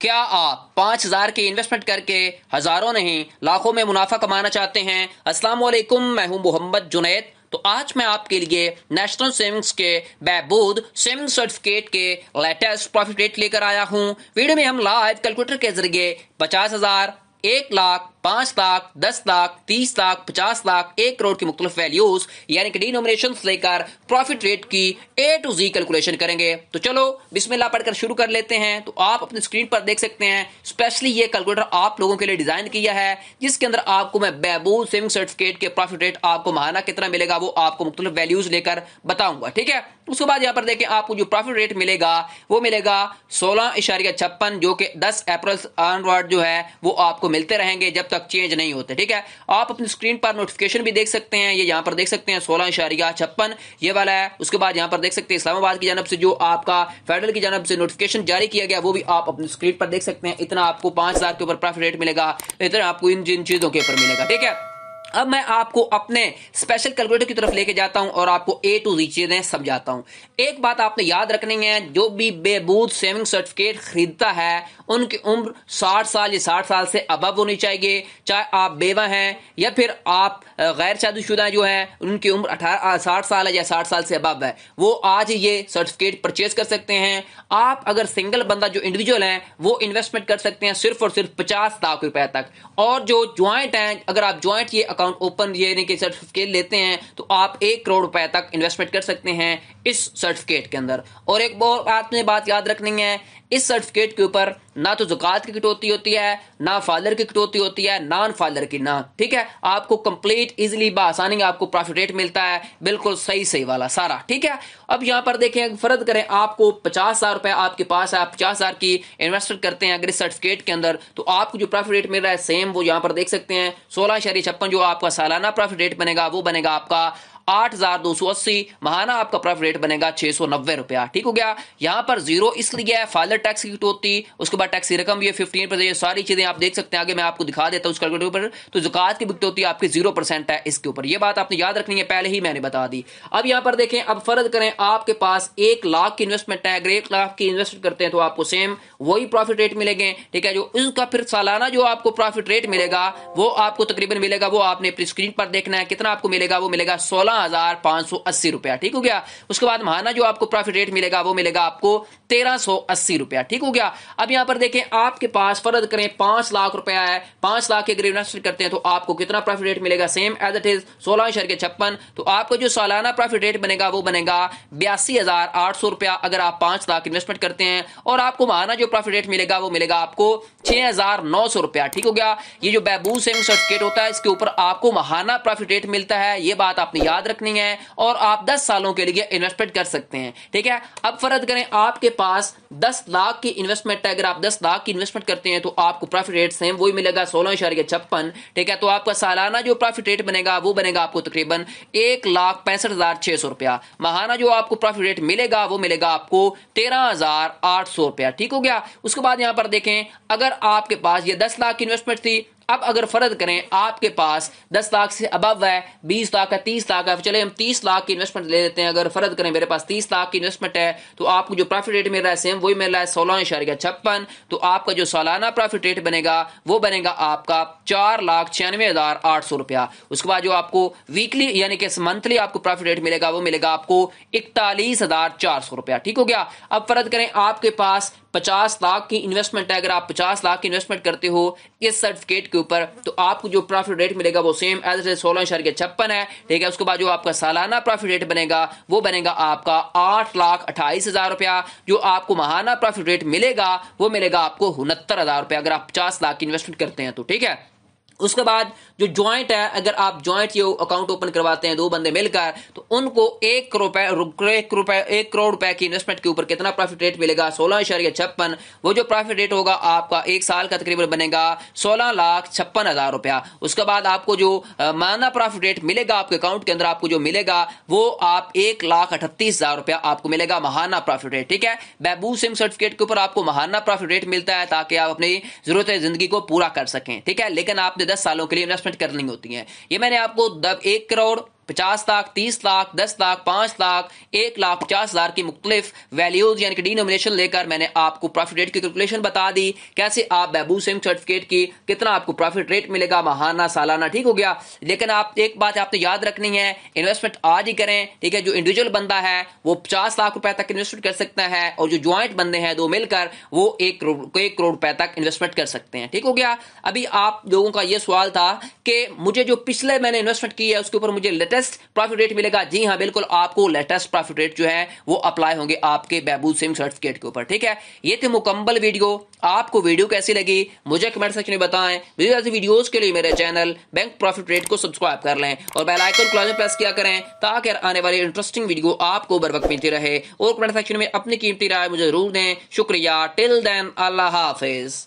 क्या आप पाँच हजार के इन्वेस्टमेंट करके हजारों नहीं लाखों में मुनाफा कमाना चाहते हैं अस्सलाम वालेकुम मैं हूं मोहम्मद जुनैद तो आज मैं आपके लिए नेशनल सेविंग्स के बहबूद सेविंग सर्टिफिकेट के लेटेस्ट प्रॉफिट रेट लेकर आया हूं वीडियो में हम लाइव कैलकुलेटर के जरिए पचास हजार एक लाख पांच लाख दस लाख तीस लाख पचास लाख एक करोड़ की मुख्तलिफ वैल्यूज यानी कि डिनोमिनेशन लेकर प्रॉफिट रेट की ए टू जी कैलकुलेशन करेंगे तो चलो बिस्मिल्लाह पढ़कर शुरू कर लेते हैं तो आप अपनी स्क्रीन पर देख सकते हैं स्पेशली ये कैलकुलेटर आप लोगों के लिए डिजाइन किया है जिसके अंदर आपको मैं बैबू सेविंग सर्टिफिकेट के प्रॉफिट रेट आपको महाना कितना मिलेगा वो आपको मुख्तलिफ वैल्यूज लेकर बताऊंगा ठीक है उसके बाद यहाँ पर देखें आपको जो प्रॉफिट रेट मिलेगा वो मिलेगा सोलह इशारिया छप्पन जो कि दस अप्रैल जो है वो आपको मिलते रहेंगे जब तक चेंज नहीं होते ठीक है आप अपनी स्क्रीन पर नोटिफिकेशन भी देख सकते हैं ये यहाँ पर देख सकते हैं सोलह इशारिया छप्पन ये वाला है उसके बाद यहाँ पर देख सकते हैं इस्लामाबाद की जानब से जो आपका फेडरल की जानब से नोटिफिकेशन जारी किया गया वो भी आप अपनी स्क्रीन पर देख सकते हैं इतना आपको पांच हजार के ऊपर प्रॉफिट रेट मिलेगा इतना आपको इन जिन चीजों के ऊपर मिलेगा ठीक है अब मैं आपको अपने स्पेशल कैलकुलेटर की तरफ लेके जाता हूं और आपको ए टू जी चीजें समझाता हूं एक बात आपने याद रखनी है जो भी बेबूद सेविंग सर्टिफिकेट खरीदता है उनकी उम्र 60 साल या 60 साल से अब होनी चाहिए चाहे आप बेवा हैं या फिर आप गैर शादीशुदा जो है उनकी उम्र अठारह साठ साल है या साठ साल से अब है वो आज ये सर्टिफिकेट परचेज कर सकते हैं आप अगर सिंगल बंदा जो इंडिविजुअल है वो इन्वेस्टमेंट कर सकते हैं सिर्फ और सिर्फ पचास लाख रुपए तक और जो ज्वाइंट है अगर आप ज्वाइंट ये अकाउंट ओपन ये नहीं कि सर्टिफिकेट लेते हैं तो आप एक करोड़ रुपए तक इन्वेस्टमेंट कर सकते हैं इस सर्टिफिकेट के अंदर और एक बहुत आपने बात याद रखनी है इस सर्टिफिकेट के ऊपर ना तो जुकात की कटौती होती है ना फादर की कटौती होती है नॉन फादर की ना ठीक है आपको कंप्लीट इजिली बसानी आपको प्रॉफिट रेट मिलता है बिल्कुल सही सही वाला सारा ठीक है अब यहां पर देखें फर्द करें आपको पचास हजार रुपए आपके पास है आप पचास हजार की इन्वेस्टमेंट करते हैं अगर इस सर्टिफिकेट के अंदर तो आपको जो प्रॉफिट रेट मिल रहा है सेम वो यहां पर देख सकते हैं सोलह जो आपका सालाना प्रॉफिट रेट बनेगा वो बनेगा आपका आठ हजार दो सौ अस्सी महाना आपका प्रॉफिट रेट बनेगा छह सौ नब्बे रुपया ठीक हो गया यहां पर जीरो इसलिए है फादर टैक्स की कटौती उसके बाद टैक्स की रकम भी है फिफ्टीन परसेंट सारी चीजें आप देख सकते हैं आगे मैं आपको दिखा देता हूँ उसके ऊपर तो जुकात की कटौती आपकी जीरो परसेंट है इसके ऊपर यह बात आपने याद रखनी है पहले ही मैंने बता दी अब यहां पर देखें अब फर्ज करें आपके पास एक लाख की इन्वेस्टमेंट है अगर एक लाख की इन्वेस्टमेंट करते हैं तो आपको सेम वही प्रॉफिट रेट मिलेंगे ठीक है जो उसका फिर सालाना जो आपको प्रॉफिट रेट मिलेगा वो आपको तकरीबन मिलेगा वो आपने अपनी स्क्रीन पर देखना है कितना आपको मिलेगा वो मिलेगा सोलह हजार पाँच सौ अस्सी रुपया ठीक हो गया उसके बाद महाना जो आपको प्रॉफिट रेट मिलेगा वो मिलेगा आपको तेरह सौ अस्सी रुपया ठीक हो गया अब यहां पर देखें आपके पास फर्द करें पांच लाख रुपया है पांच लाख के अगर इन्वेस्ट करते हैं तो आपको कितना प्रॉफिट रेट मिलेगा सेम एज इट इज सोलह शेयर के छप्पन तो आपको जो सालाना प्रॉफिट रेट बनेगा वो बनेगा बयासी हजार आठ सौ रुपया अगर आप पांच लाख इन्वेस्टमेंट करते हैं और आपको महाना जो प्रॉफिट रेट मिलेगा वो मिलेगा आपको छह हजार नौ सौ रुपया ठीक हो गया ये जो बैबू सेविंग सर्टिफिकेट होता है इसके ऊपर आपको महाना प्रॉफिट रेट मिलता है ये बात आपने याद याद रखनी है और आप 10 सालों के लिए इन्वेस्टमेंट कर सकते हैं ठीक है अब फर्ज करें आपके पास 10 लाख की इन्वेस्टमेंट है अगर आप 10 लाख की इन्वेस्टमेंट करते हैं तो आपको प्रॉफिट रेट सेम वही मिलेगा सोलह इशारे छप्पन ठीक है तो आपका सालाना जो प्रॉफिट रेट बनेगा वो बनेगा आपको तकरीबन एक लाख पैंसठ हजार छह सौ रुपया महाना जो आपको प्रॉफिट रेट मिलेगा वो मिलेगा आपको तेरह हजार आठ सौ रुपया ठीक हो गया उसके बाद यहां पर देखें अगर आपके पास ये दस लाख की इन्वेस्टमेंट थी अब अगर फर्द करें आपके पास दस लाख से अब है बीस लाख है तीस लाख है चले हम तीस लाख की इन्वेस्टमेंट ले लेते हैं अगर फर्द करें मेरे पास तीस लाख की इन्वेस्टमेंट है तो आपको जो प्रॉफिट रेट मिल रहा है सेम वही मिल रहा है सोलह इशारिया छप्पन तो आपका जो सालाना प्रॉफिट रेट बनेगा वो बनेगा आपका चार लाख छियानवे हज़ार आठ सौ रुपया उसके बाद जो आपको वीकली यानी कि मंथली आपको प्रॉफिट रेट मिलेगा वो मिलेगा आपको इकतालीस हज़ार चार सौ रुपया ठीक हो गया अब फर्द करें आपके पास पचास लाख की इन्वेस्टमेंट है अगर आप पचास लाख की इन्वेस्टमेंट करते हो इस सर्टिफिकेट के ऊपर तो आपको जो प्रॉफिट रेट मिलेगा वो सेम एज सोलह शहर के छप्पन है ठीक है उसके बाद जो आपका सालाना प्रॉफिट रेट बनेगा वो बनेगा आपका आठ लाख अट्ठाईस हजार रुपया जो आपको महाना प्रॉफिट रेट मिलेगा वो मिलेगा आपको उनहत्तर हजार रुपया अगर आप पचास लाख की इन्वेस्टमेंट करते हैं तो ठीक है उसके बाद जो ज्वाइंट है अगर आप ज्वाइंट ये अकाउंट ओपन करवाते हैं दो बंदे मिलकर तो उनको एक करोड़ एक रुपए एक करोड़ रुपए की इन्वेस्टमेंट के ऊपर कितना प्रॉफिट रेट मिलेगा सोलह इशारिया छप्पन वो जो प्रॉफिट रेट होगा आपका एक साल का तकरीबन बनेगा सोलह लाख छप्पन हजार रुपया उसके बाद आपको जो माना प्रॉफिट रेट मिलेगा आपके अकाउंट के अंदर आपको जो मिलेगा वो आप एक लाख अठतीस हजार रुपया आपको मिलेगा महाना प्रॉफिट रेट ठीक है बैबू सिम सर्टिफिकेट के ऊपर आपको महाना प्रॉफिट रेट मिलता है ताकि आप अपनी जरूरत जिंदगी को पूरा कर सकें ठीक है लेकिन आपने दस सालों के लिए इन्वेस्टमेंट करनी होती है ये मैंने आपको एक करोड़ पचास लाख तीस लाख दस लाख पांच लाख एक लाख पचास हज़ार की मुख्तलिफ वैल्यूज यानी कि डिनोमिनेशन लेकर मैंने आपको प्रॉफिट रेट की कैलकुलेशन बता दी कैसे आप बैबू सिंह सर्टिफिकेट की कितना आपको प्रॉफिट रेट मिलेगा महाना सालाना ठीक हो गया लेकिन आप एक बात आपने याद रखनी है इन्वेस्टमेंट आज ही करें ठीक है जो इंडिविजुअल बंदा है वो पचास लाख रुपए तक इन्वेस्टमेंट कर सकता है और जो ज्वाइंट बंदे हैं दो मिलकर वो एक करोड़ एक करोड़ रुपए तक इन्वेस्टमेंट कर सकते हैं ठीक हो गया अभी आप लोगों का यह सवाल था कि मुझे जो पिछले मैंने इन्वेस्टमेंट की है उसके ऊपर मुझे लेटेस्ट लेटेस्ट प्रॉफिट रेट मिलेगा जी हाँ बिल्कुल आपको लेटेस्ट प्रॉफिट रेट जो है वो अप्लाई होंगे आपके बैबू सिम सर्टिफिकेट के ऊपर ठीक है ये थे मुकम्मल वीडियो आपको वीडियो कैसी लगी मुझे कमेंट सेक्शन में बताएं वीडियो ऐसी वीडियोस के लिए मेरे चैनल बैंक प्रॉफिट रेट को सब्सक्राइब कर लें और बेल आइकन क्लॉज में प्रेस किया करें ताकि आने वाली इंटरेस्टिंग वीडियो आपको बर वक्त मिलती रहे और कमेंट सेक्शन में अपनी कीमती राय मुझे जरूर दें शुक्रिया टिल देन अल्लाह हाफिज़